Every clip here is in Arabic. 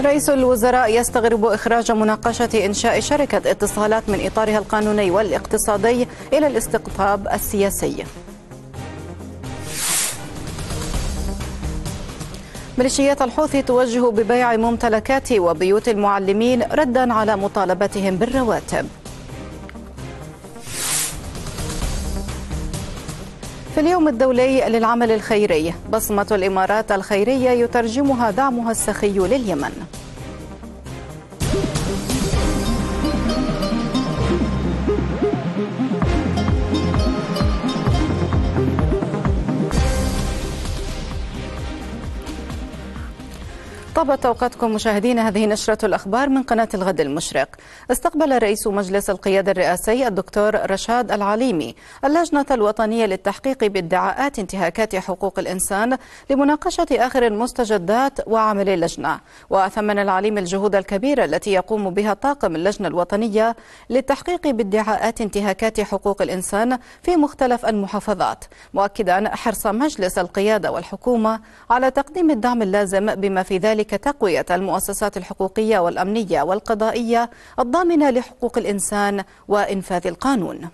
رئيس الوزراء يستغرب إخراج مناقشة إنشاء شركة اتصالات من إطارها القانوني والاقتصادي إلى الاستقطاب السياسي ميليشيات الحوثي توجه ببيع ممتلكات وبيوت المعلمين ردا على مطالبتهم بالرواتب في اليوم الدولي للعمل الخيري بصمة الإمارات الخيرية يترجمها دعمها السخي لليمن طابت اوقاتكم مشاهدينا هذه نشره الاخبار من قناه الغد المشرق. استقبل رئيس مجلس القياده الرئاسي الدكتور رشاد العليمي اللجنه الوطنيه للتحقيق بادعاءات انتهاكات حقوق الانسان لمناقشه اخر المستجدات وعمل اللجنه. وثمن العليم الجهود الكبيره التي يقوم بها طاقم اللجنه الوطنيه للتحقيق بادعاءات انتهاكات حقوق الانسان في مختلف المحافظات، مؤكدا حرص مجلس القياده والحكومه على تقديم الدعم اللازم بما في ذلك وكذلك تقوية المؤسسات الحقوقية والأمنية والقضائية الضامنة لحقوق الإنسان وإنفاذ القانون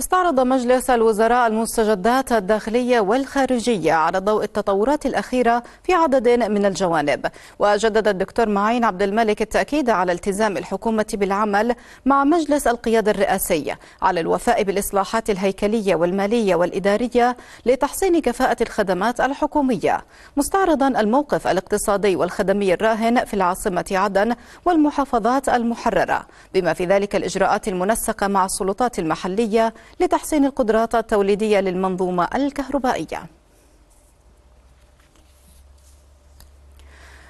استعرض مجلس الوزراء المستجدات الداخلية والخارجية على ضوء التطورات الأخيرة في عدد من الجوانب وجدد الدكتور معين عبد الملك التأكيد على التزام الحكومة بالعمل مع مجلس القيادة الرئاسي على الوفاء بالإصلاحات الهيكلية والمالية والإدارية لتحسين كفاءة الخدمات الحكومية مستعرضا الموقف الاقتصادي والخدمي الراهن في العاصمة عدن والمحافظات المحررة بما في ذلك الإجراءات المنسقة مع السلطات المحلية لتحسين القدرات التوليدية للمنظومة الكهربائية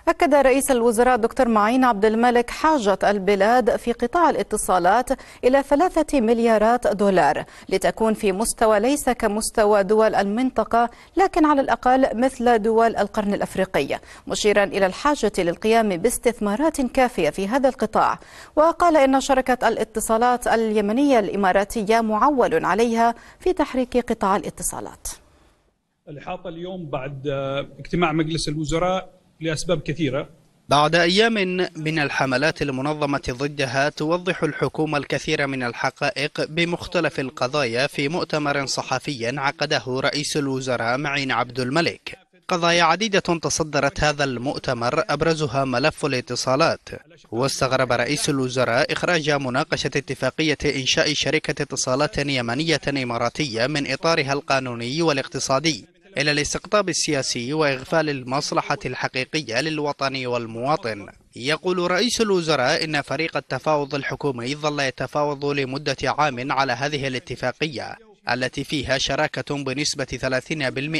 أكد رئيس الوزراء الدكتور معين عبد الملك حاجة البلاد في قطاع الاتصالات إلى ثلاثة مليارات دولار لتكون في مستوى ليس كمستوى دول المنطقة لكن على الأقل مثل دول القرن الأفريقي مشيرا إلى الحاجة للقيام باستثمارات كافية في هذا القطاع وقال إن شركة الاتصالات اليمنية الإماراتية معول عليها في تحريك قطاع الاتصالات الإحاطة اليوم بعد آه، اجتماع مجلس الوزراء لأسباب كثيرة بعد أيام من الحملات المنظمة ضدها توضح الحكومة الكثير من الحقائق بمختلف القضايا في مؤتمر صحفي عقده رئيس الوزراء معين عبد الملك قضايا عديدة تصدرت هذا المؤتمر أبرزها ملف الاتصالات واستغرب رئيس الوزراء إخراج مناقشة اتفاقية إنشاء شركة اتصالات يمنية إماراتية من إطارها القانوني والاقتصادي إلى الاستقطاب السياسي وإغفال المصلحة الحقيقية للوطن والمواطن يقول رئيس الوزراء إن فريق التفاوض الحكومي ظل يتفاوض لمدة عام على هذه الاتفاقية التي فيها شراكة بنسبة 30%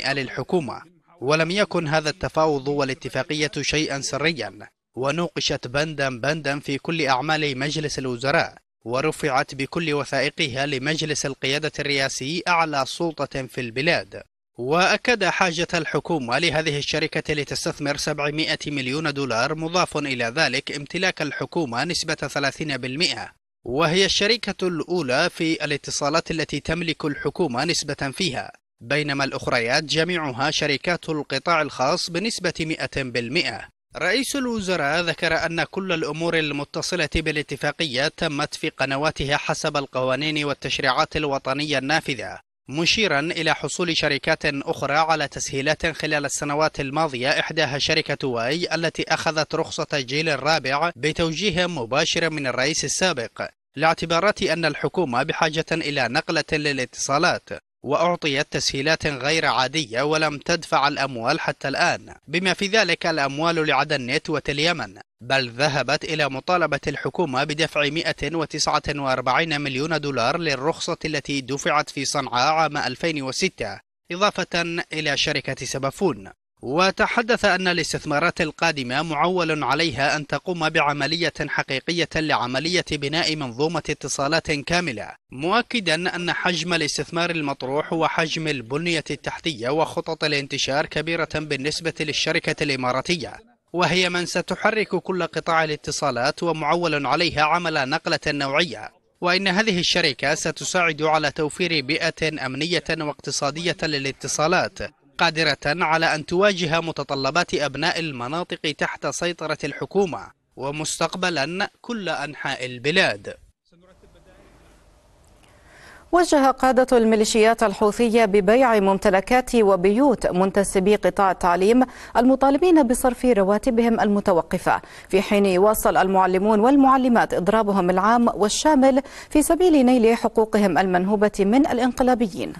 للحكومة ولم يكن هذا التفاوض والاتفاقية شيئا سريا ونوقشت بندا بندا في كل أعمال مجلس الوزراء ورفعت بكل وثائقها لمجلس القيادة الرئاسي أعلى سلطة في البلاد وأكد حاجة الحكومة لهذه الشركة لتستثمر 700 مليون دولار مضاف إلى ذلك امتلاك الحكومة نسبة 30% وهي الشركة الأولى في الاتصالات التي تملك الحكومة نسبة فيها بينما الأخريات جميعها شركات القطاع الخاص بنسبة 100% رئيس الوزراء ذكر أن كل الأمور المتصلة بالاتفاقية تمت في قنواتها حسب القوانين والتشريعات الوطنية النافذة مشيرا إلى حصول شركات أخرى على تسهيلات خلال السنوات الماضية إحداها شركة واي التي أخذت رخصة الجيل الرابع بتوجيه مباشر من الرئيس السابق لاعتبارات أن الحكومة بحاجة إلى نقلة للاتصالات وأعطيت تسهيلات غير عادية ولم تدفع الأموال حتى الآن بما في ذلك الأموال لعدن نت وتليمن بل ذهبت إلى مطالبة الحكومة بدفع 149 مليون دولار للرخصة التي دفعت في صنعاء عام 2006 إضافة إلى شركة سبافون وتحدث أن الاستثمارات القادمة معول عليها أن تقوم بعملية حقيقية لعملية بناء منظومة اتصالات كاملة مؤكدا أن حجم الاستثمار المطروح وحجم البنية التحتية وخطط الانتشار كبيرة بالنسبة للشركة الإماراتية وهي من ستحرك كل قطاع الاتصالات ومعول عليها عمل نقلة نوعية وإن هذه الشركة ستساعد على توفير بيئة أمنية واقتصادية للاتصالات قادرة على أن تواجه متطلبات أبناء المناطق تحت سيطرة الحكومة ومستقبلا كل أنحاء البلاد وجه قادة الميليشيات الحوثية ببيع ممتلكات وبيوت منتسبي قطاع التعليم المطالبين بصرف رواتبهم المتوقفة في حين يواصل المعلمون والمعلمات إضرابهم العام والشامل في سبيل نيل حقوقهم المنهوبة من الانقلابيين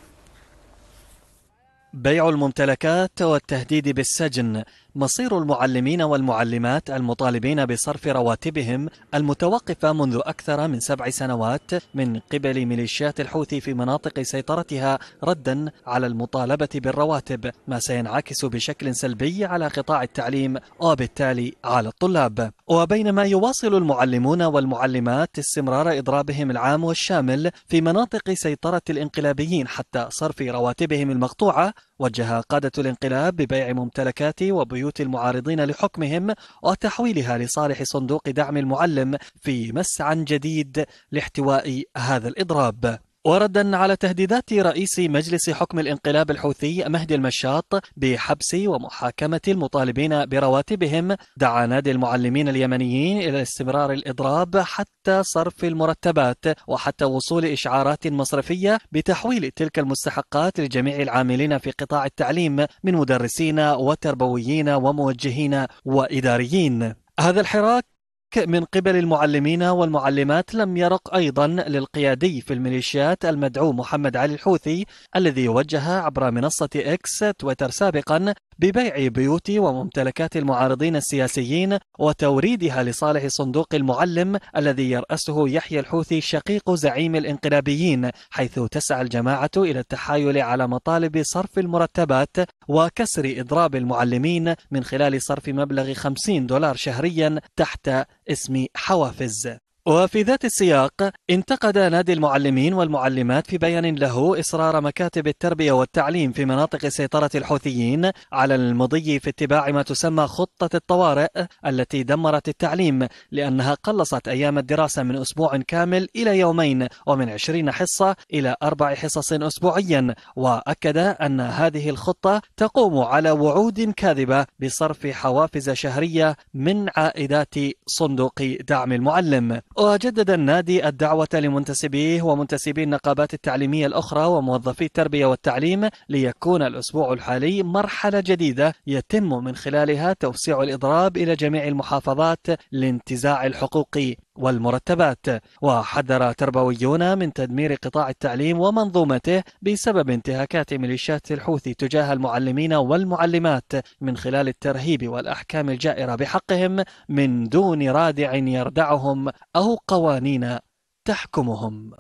بيع الممتلكات والتهديد بالسجن مصير المعلمين والمعلمات المطالبين بصرف رواتبهم المتوقفة منذ أكثر من سبع سنوات من قبل ميليشيات الحوثي في مناطق سيطرتها ردا على المطالبة بالرواتب ما سينعكس بشكل سلبي على قطاع التعليم وبالتالي على الطلاب وبينما يواصل المعلمون والمعلمات استمرار إضرابهم العام والشامل في مناطق سيطرة الانقلابيين حتى صرف رواتبهم المقطوعة وجه قادة الانقلاب ببيع ممتلكات وبيوت المعارضين لحكمهم وتحويلها لصالح صندوق دعم المعلم في مسعى جديد لاحتواء هذا الإضراب وردا على تهديدات رئيس مجلس حكم الانقلاب الحوثي مهدي المشاط بحبس ومحاكمة المطالبين برواتبهم دعا نادي المعلمين اليمنيين إلى استمرار الإضراب حتى صرف المرتبات وحتى وصول إشعارات مصرفية بتحويل تلك المستحقات لجميع العاملين في قطاع التعليم من مدرسين وتربويين وموجهين وإداريين هذا الحراك من قبل المعلمين والمعلمات لم يرق أيضا للقيادي في الميليشيات المدعو محمد علي الحوثي الذي وجه عبر منصة إكس تويتر سابقا ببيع بيوت وممتلكات المعارضين السياسيين وتوريدها لصالح صندوق المعلم الذي يرأسه يحيى الحوثي شقيق زعيم الانقلابيين حيث تسعى الجماعة إلى التحايل على مطالب صرف المرتبات وكسر إضراب المعلمين من خلال صرف مبلغ 50 دولار شهريا تحت اسم حوافز وفي ذات السياق انتقد نادي المعلمين والمعلمات في بيان له إصرار مكاتب التربية والتعليم في مناطق سيطرة الحوثيين على المضي في اتباع ما تسمى خطة الطوارئ التي دمرت التعليم لأنها قلصت أيام الدراسة من أسبوع كامل إلى يومين ومن 20 حصة إلى أربع حصص أسبوعيا وأكد أن هذه الخطة تقوم على وعود كاذبة بصرف حوافز شهرية من عائدات صندوق دعم المعلم وجدد النادي الدعوة لمنتسبيه ومنتسبي النقابات التعليمية الأخرى وموظفي التربية والتعليم ليكون الأسبوع الحالي مرحلة جديدة يتم من خلالها توسيع الإضراب إلى جميع المحافظات لانتزاع الحقوق والمرتبات وحذر تربويون من تدمير قطاع التعليم ومنظومته بسبب انتهاكات ميليشيات الحوثي تجاه المعلمين والمعلمات من خلال الترهيب والأحكام الجائرة بحقهم من دون رادع يردعهم أو قوانين تحكمهم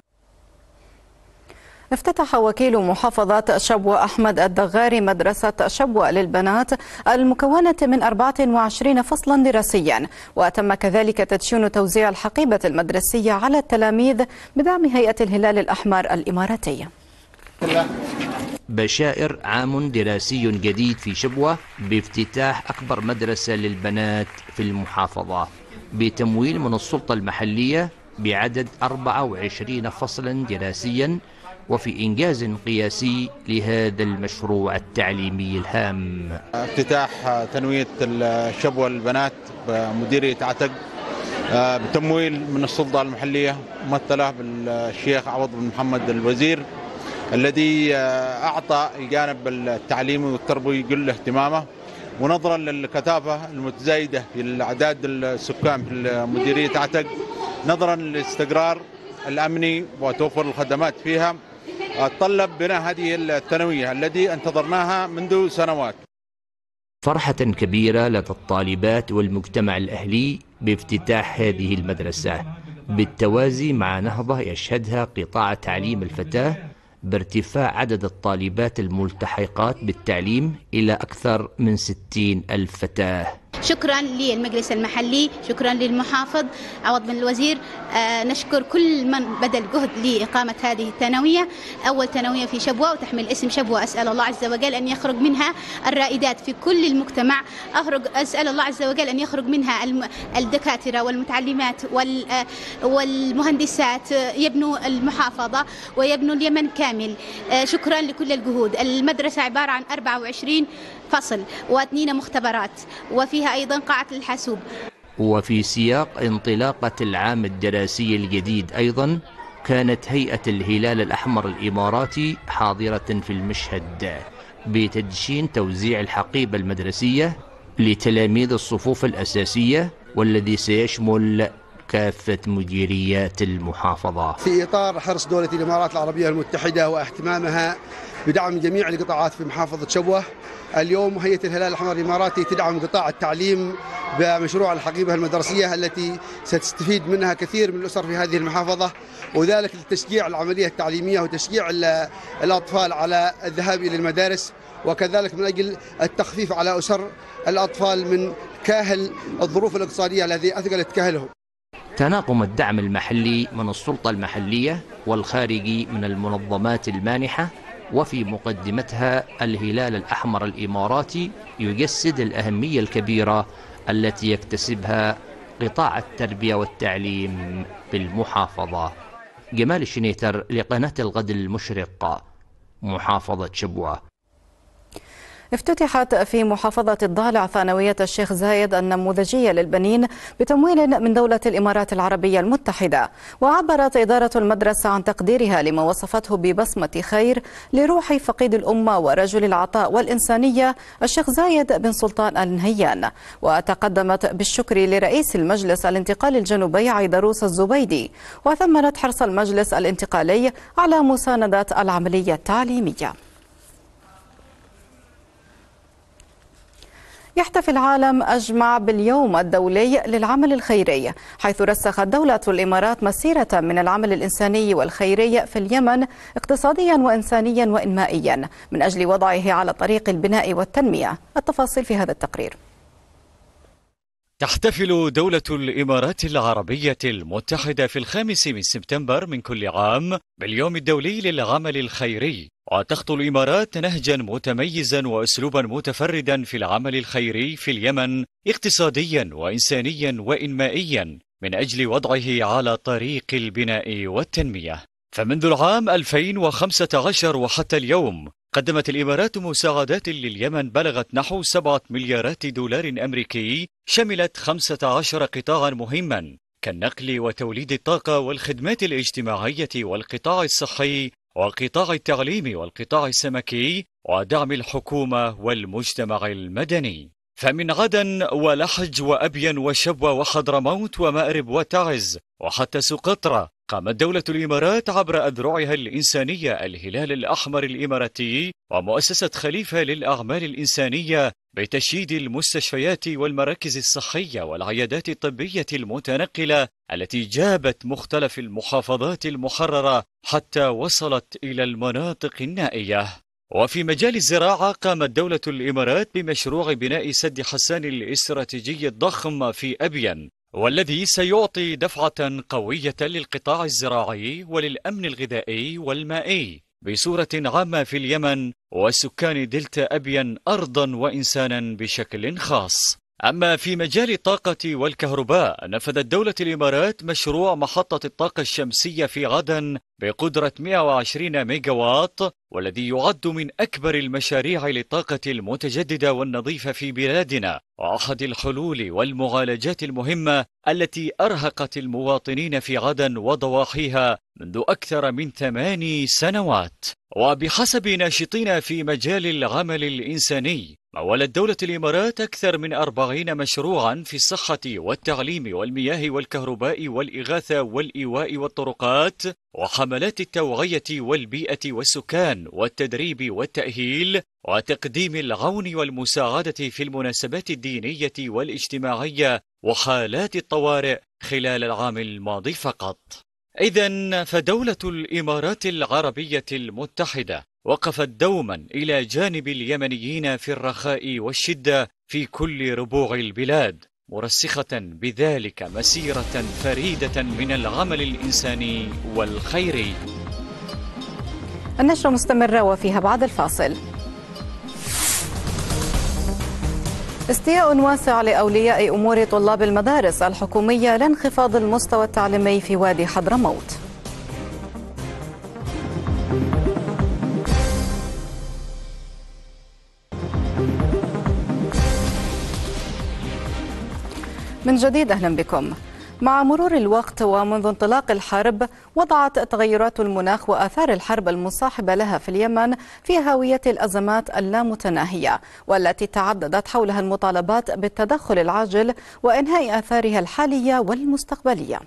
افتتح وكيل محافظة شبوة أحمد الدغاري مدرسة شبوة للبنات المكونة من 24 فصلا دراسيا وتم كذلك تدشين توزيع الحقيبة المدرسية على التلاميذ بدعم هيئة الهلال الأحمر الإماراتي بشائر عام دراسي جديد في شبوة بافتتاح أكبر مدرسة للبنات في المحافظة بتمويل من السلطة المحلية بعدد 24 فصلا دراسيا وفي إنجاز قياسي لهذا المشروع التعليمي الهام افتتاح تنوية الشبوة البنات بمديرية عتق آه، بتمويل من السلطة المحلية ممثلة بالشيخ عوض بن محمد الوزير الذي آه، أعطى الجانب التعليمي والتربوي كل اهتمامه ونظرا للكثافة المتزايدة في الأعداد السكان في مديرية عتق نظرا للاستقرار الأمني وتوفر الخدمات فيها طلب بناء هذه الثانوية التي انتظرناها منذ سنوات فرحة كبيرة لدى الطالبات والمجتمع الأهلي بافتتاح هذه المدرسة بالتوازي مع نهضة يشهدها قطاع تعليم الفتاة بارتفاع عدد الطالبات الملتحقات بالتعليم إلى أكثر من ستين ألف فتاة شكرا للمجلس المحلي شكرا للمحافظ عوض بن الوزير آه، نشكر كل من بذل جهد لإقامة هذه الثانوية أول ثانوية في شبوة وتحمل اسم شبوة أسأل الله عز وجل أن يخرج منها الرائدات في كل المجتمع أخرج أسأل الله عز وجل أن يخرج منها الدكاترة والمتعلمات آه، والمهندسات آه، يبنوا المحافظة ويبنوا اليمن كامل شكرا لكل الجهود المدرسة عبارة عن 24 فصل واثنين مختبرات وفيها أيضا قاعة الحاسوب وفي سياق انطلاقة العام الدراسي الجديد أيضا كانت هيئة الهلال الأحمر الإماراتي حاضرة في المشهد بتدشين توزيع الحقيبة المدرسية لتلاميذ الصفوف الأساسية والذي سيشمل كافة مديريات المحافظة في إطار حرص دولة الإمارات العربية المتحدة واهتمامها بدعم جميع القطاعات في محافظة شبوة اليوم هيئة الهلال الأحمر الإماراتي تدعم قطاع التعليم بمشروع الحقيبة المدرسية التي ستستفيد منها كثير من الأسر في هذه المحافظة وذلك لتشجيع العملية التعليمية وتشجيع الأطفال على الذهاب إلى المدارس وكذلك من أجل التخفيف على أسر الأطفال من كاهل الظروف الاقتصادية التي أثقلت كاهلهم تناقم الدعم المحلي من السلطة المحلية والخارجي من المنظمات المانحة وفي مقدمتها الهلال الأحمر الإماراتي يجسد الأهمية الكبيرة التي يكتسبها قطاع التربية والتعليم بالمحافظة جمال الشنيتر لقناة الغد المشرقة محافظة شبوة افتتحت في محافظة الضالع ثانوية الشيخ زايد النموذجية للبنين بتمويل من دولة الإمارات العربية المتحدة وعبرت إدارة المدرسة عن تقديرها لما وصفته ببصمة خير لروح فقيد الأمة ورجل العطاء والإنسانية الشيخ زايد بن سلطان النهيان وتقدمت بالشكر لرئيس المجلس الانتقالي الجنوبي عيدروس الزبيدي وثمنت حرص المجلس الانتقالي على مساندة العملية التعليمية يحتفي العالم أجمع باليوم الدولي للعمل الخيري حيث رسخت دولة الإمارات مسيرة من العمل الإنساني والخيري في اليمن اقتصاديا وإنسانيا وإنمائيا من أجل وضعه على طريق البناء والتنمية التفاصيل في هذا التقرير تحتفل دولة الإمارات العربية المتحدة في الخامس من سبتمبر من كل عام باليوم الدولي للعمل الخيري وتخطو الإمارات نهجا متميزا وأسلوبا متفردا في العمل الخيري في اليمن اقتصاديا وإنسانيا وإنمائيا من أجل وضعه على طريق البناء والتنمية فمنذ العام 2015 وحتى اليوم قدمت الإمارات مساعدات لليمن بلغت نحو 7 مليارات دولار أمريكي شملت 15 قطاعا مهما كالنقل وتوليد الطاقة والخدمات الاجتماعية والقطاع الصحي وقطاع التعليم والقطاع السمكي ودعم الحكومة والمجتمع المدني فمن عدن ولحج وأبين وشبوة وحضرموت ومأرب وتعز وحتى سقطرة قامت دولة الإمارات عبر أذرعها الإنسانية الهلال الأحمر الإماراتي ومؤسسة خليفة للأعمال الإنسانية بتشييد المستشفيات والمراكز الصحية والعيادات الطبية المتنقلة التي جابت مختلف المحافظات المحررة حتى وصلت إلى المناطق النائية وفي مجال الزراعة قامت دولة الإمارات بمشروع بناء سد حسان الاستراتيجي الضخم في أبين والذي سيعطي دفعة قوية للقطاع الزراعي وللأمن الغذائي والمائي بصورة عامة في اليمن وسكان دلتا أبين أرضا وإنسانا بشكل خاص أما في مجال الطاقة والكهرباء نفذت دولة الإمارات مشروع محطة الطاقة الشمسية في عدن بقدرة 120 ميجاوات والذي يعد من أكبر المشاريع للطاقة المتجددة والنظيفة في بلادنا وأحد الحلول والمعالجات المهمة التي أرهقت المواطنين في عدن وضواحيها منذ أكثر من ثماني سنوات وبحسب ناشطين في مجال العمل الإنساني مولت دولة الإمارات أكثر من أربعين مشروعا في الصحة والتعليم والمياه والكهرباء والإغاثة والإيواء والطرقات وحملات التوعية والبيئة والسكان والتدريب والتأهيل وتقديم العون والمساعدة في المناسبات الدينية والاجتماعية وحالات الطوارئ خلال العام الماضي فقط. إذا فدولة الإمارات العربية المتحدة وقفت دوما إلى جانب اليمنيين في الرخاء والشدة في كل ربوع البلاد مرسخة بذلك مسيرة فريدة من العمل الإنساني والخيري النشرة مستمرة وفيها بعد الفاصل استياء واسع لأولياء أمور طلاب المدارس الحكومية لانخفاض المستوى التعليمي في وادي حضرموت من جديد أهلا بكم مع مرور الوقت ومنذ انطلاق الحرب وضعت تغيرات المناخ واثار الحرب المصاحبه لها في اليمن في هاويه الازمات اللامتناهيه والتي تعددت حولها المطالبات بالتدخل العاجل وانهاء اثارها الحاليه والمستقبليه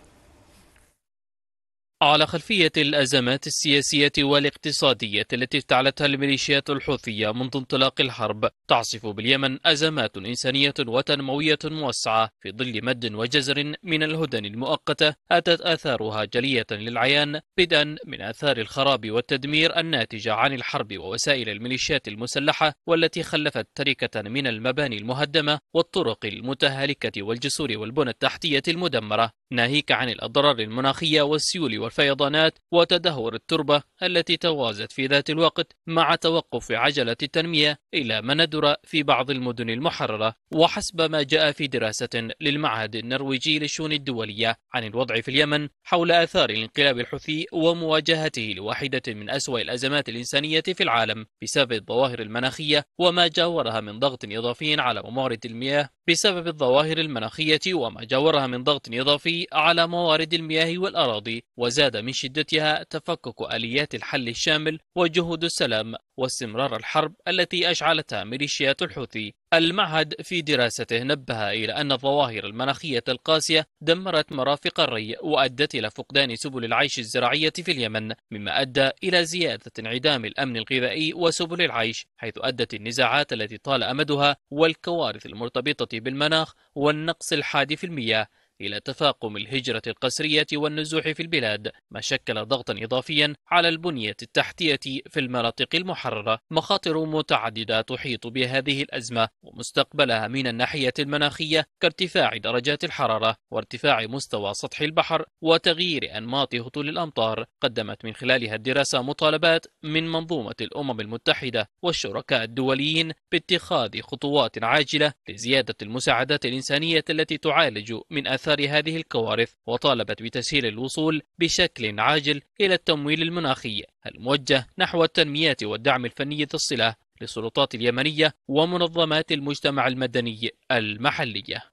على خلفية الأزمات السياسية والاقتصادية التي افتعلتها الميليشيات الحوثية منذ انطلاق الحرب تعصف باليمن أزمات إنسانية وتنموية موسعة في ظل مد وجزر من الهدن المؤقتة أتت آثارها جلية للعيان بدءا من آثار الخراب والتدمير الناتجة عن الحرب ووسائل الميليشيات المسلحة والتي خلفت تركة من المباني المهدمة والطرق المتهالكة والجسور والبنى التحتية المدمرة ناهيك عن الأضرار المناخية والسيول والفيضانات وتدهور التربة التي توازت في ذات الوقت مع توقف عجلة التنمية إلى ما في بعض المدن المحررة وحسب ما جاء في دراسة للمعهد النرويجي للشؤون الدولية عن الوضع في اليمن حول آثار الانقلاب الحوثي ومواجهته لواحدة من أسوأ الأزمات الإنسانية في العالم بسبب الظواهر المناخية وما جاورها من ضغط إضافي على موارد المياه بسبب الظواهر المناخية وما جاورها من ضغط إضافي على موارد المياه والأراضي وزي وزاد من شدتها تفكك آليات الحل الشامل وجهود السلام واستمرار الحرب التي أشعلتها ميليشيات الحوثي المعهد في دراسته نبه إلى أن الظواهر المناخية القاسية دمرت مرافق الري وأدت إلى فقدان سبل العيش الزراعية في اليمن مما أدى إلى زيادة انعدام الأمن الغذائي وسبل العيش حيث أدت النزاعات التي طال أمدها والكوارث المرتبطة بالمناخ والنقص الحاد في المياه إلى تفاقم الهجرة القسرية والنزوح في البلاد ما شكل ضغطا إضافيا على البنية التحتية في المناطق المحررة مخاطر متعددة تحيط بهذه الأزمة ومستقبلها من الناحية المناخية كارتفاع درجات الحرارة وارتفاع مستوى سطح البحر وتغيير أنماط هطول الأمطار قدمت من خلالها الدراسة مطالبات من منظومة الأمم المتحدة والشركاء الدوليين باتخاذ خطوات عاجلة لزيادة المساعدات الإنسانية التي تعالج من أثار أثار هذه الكوارث وطالبت بتسهيل الوصول بشكل عاجل إلى التمويل المناخي الموجه نحو التنمية والدعم الفني الصلة للسلطات اليمنية ومنظمات المجتمع المدني المحلية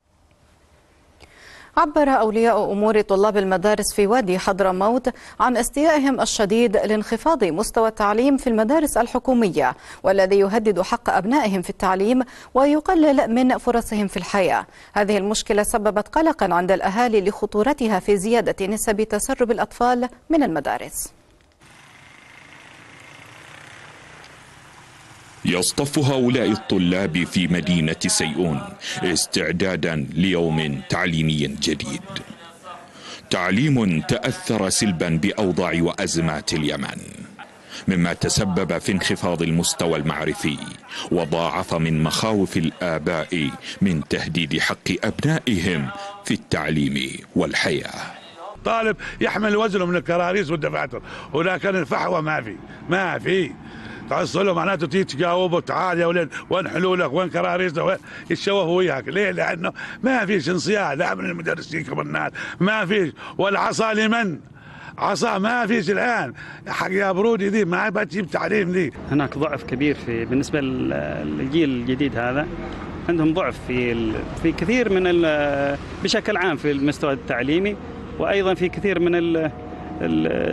عبر أولياء أمور طلاب المدارس في وادي حضرموت عن استيائهم الشديد لانخفاض مستوى التعليم في المدارس الحكومية والذي يهدد حق أبنائهم في التعليم ويقلل من فرصهم في الحياة هذه المشكلة سببت قلقا عند الأهالي لخطورتها في زيادة نسب تسرب الأطفال من المدارس يصطف هؤلاء الطلاب في مدينة سيئون استعدادا ليوم تعليمي جديد تعليم تأثر سلبا بأوضاع وأزمات اليمن مما تسبب في انخفاض المستوى المعرفي وضاعف من مخاوف الآباء من تهديد حق أبنائهم في التعليم والحياة طالب يحمل وزنه من الكراريس والدفاتر ولكن الفحوى ما في ما في تعص له معناته تيجي تجاوبه تعال يا ولد وين حلولك وين كراريسنا وين يتشوه وياك ليه لانه ما فيش انصياع لا من المدرسين كمان ما فيش والعصا لمن عصا ما فيش الان حق يا برودي دي ما بتجيب تعليم دي هناك ضعف كبير في بالنسبه للجيل الجديد هذا عندهم ضعف في في كثير من بشكل عام في المستوى التعليمي وايضا في كثير من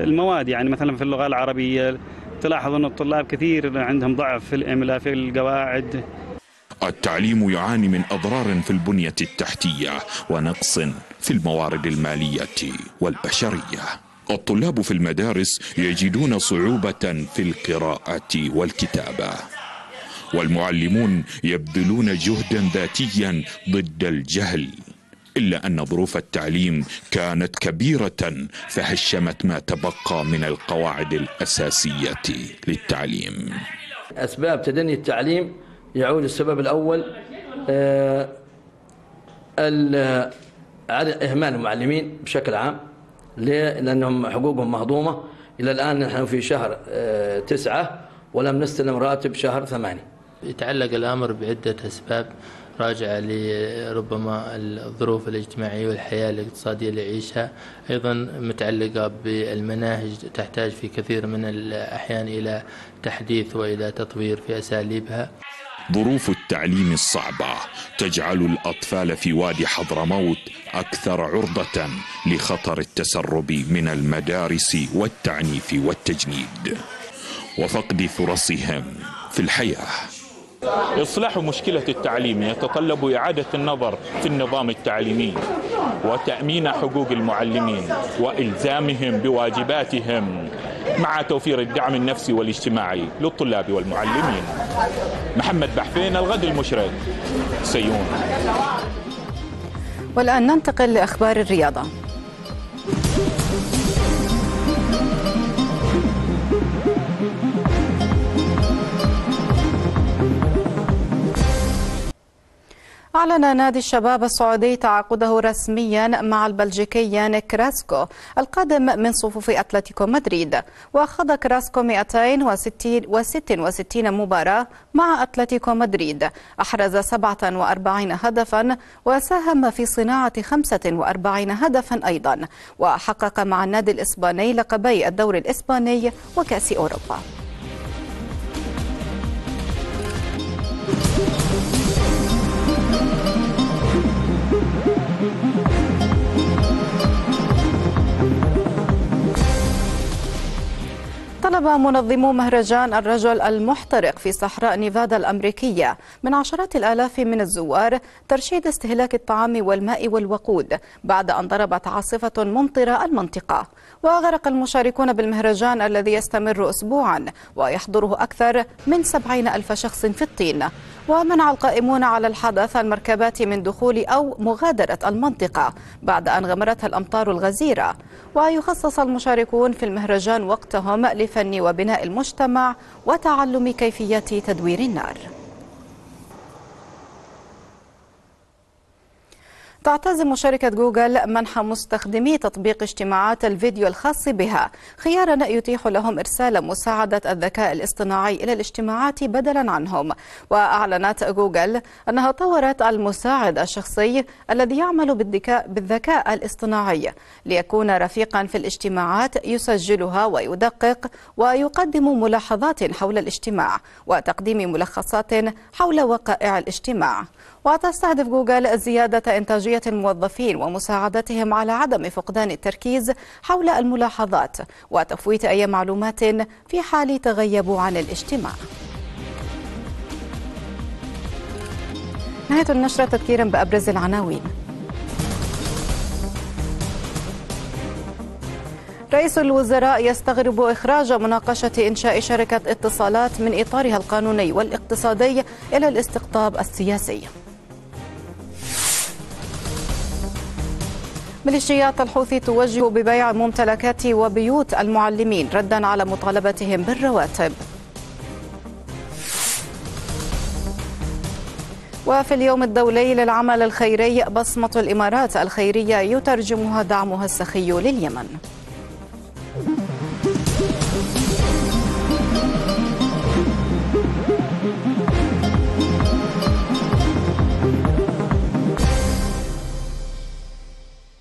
المواد يعني مثلا في اللغه العربيه تلاحظ أن الطلاب كثير عندهم ضعف في الإملاء في القواعد التعليم يعاني من أضرار في البنية التحتية ونقص في الموارد المالية والبشرية الطلاب في المدارس يجدون صعوبة في القراءة والكتابة والمعلمون يبذلون جهدا ذاتيا ضد الجهل إلا أن ظروف التعليم كانت كبيرة فهشمت ما تبقى من القواعد الأساسية للتعليم أسباب تدني التعليم يعود السبب الأول آه، آه، إهمال المعلمين بشكل عام لأنهم حقوقهم مهضومة إلى الآن نحن في شهر آه، تسعة ولم نستلم راتب شهر ثمانية يتعلق الأمر بعدة أسباب راجعة لربما الظروف الاجتماعية والحياة الاقتصادية اللي يعيشها أيضا متعلقة بالمناهج تحتاج في كثير من الأحيان إلى تحديث وإلى تطوير في أساليبها ظروف التعليم الصعبة تجعل الأطفال في وادي حضرموت أكثر عرضة لخطر التسرب من المدارس والتعنيف والتجنيد وفقد فرصهم في الحياه إصلاح مشكلة التعليم يتطلب إعادة النظر في النظام التعليمي وتأمين حقوق المعلمين وإلزامهم بواجباتهم مع توفير الدعم النفسي والاجتماعي للطلاب والمعلمين محمد بحفين الغد المشرق سيون والآن ننتقل لأخبار الرياضة أعلن نادي الشباب السعودي تعاقده رسميا مع البلجيكي نيك كراسكو القادم من صفوف أتلتيكو مدريد وخاض كراسكو 266 مباراة مع أتلتيكو مدريد أحرز 47 هدفا وساهم في صناعة 45 هدفا أيضا وحقق مع النادي الإسباني لقبي الدوري الإسباني وكأس أوروبا طلب منظمو مهرجان الرجل المحترق في صحراء نيفادا الأمريكية من عشرات الآلاف من الزوار ترشيد استهلاك الطعام والماء والوقود بعد أن ضربت عاصفة ممطرة المنطقة وغرق المشاركون بالمهرجان الذي يستمر أسبوعا ويحضره أكثر من سبعين ألف شخص في الطين ومنع القائمون على الحدث المركبات من دخول أو مغادرة المنطقة بعد أن غمرتها الأمطار الغزيرة ويخصص المشاركون في المهرجان وقتهم لفن وبناء المجتمع وتعلم كيفية تدوير النار تعتزم شركة جوجل منح مستخدمي تطبيق اجتماعات الفيديو الخاص بها خيارا يتيح لهم إرسال مساعدة الذكاء الاصطناعي إلى الاجتماعات بدلا عنهم وأعلنت جوجل أنها طورت المساعد الشخصي الذي يعمل بالذكاء الاصطناعي ليكون رفيقا في الاجتماعات يسجلها ويدقق ويقدم ملاحظات حول الاجتماع وتقديم ملخصات حول وقائع الاجتماع وتستهدف جوجل زيادة إنتاجية الموظفين ومساعدتهم على عدم فقدان التركيز حول الملاحظات وتفويت أي معلومات في حال تغيبوا عن الاجتماع نهاية النشرة تذكيرا بأبرز العناوين رئيس الوزراء يستغرب إخراج مناقشة إنشاء شركة اتصالات من إطارها القانوني والاقتصادي إلى الاستقطاب السياسي ميليشيات الحوثي توجه ببيع ممتلكات وبيوت المعلمين ردا على مطالبتهم بالرواتب وفي اليوم الدولي للعمل الخيري بصمة الإمارات الخيرية يترجمها دعمها السخي لليمن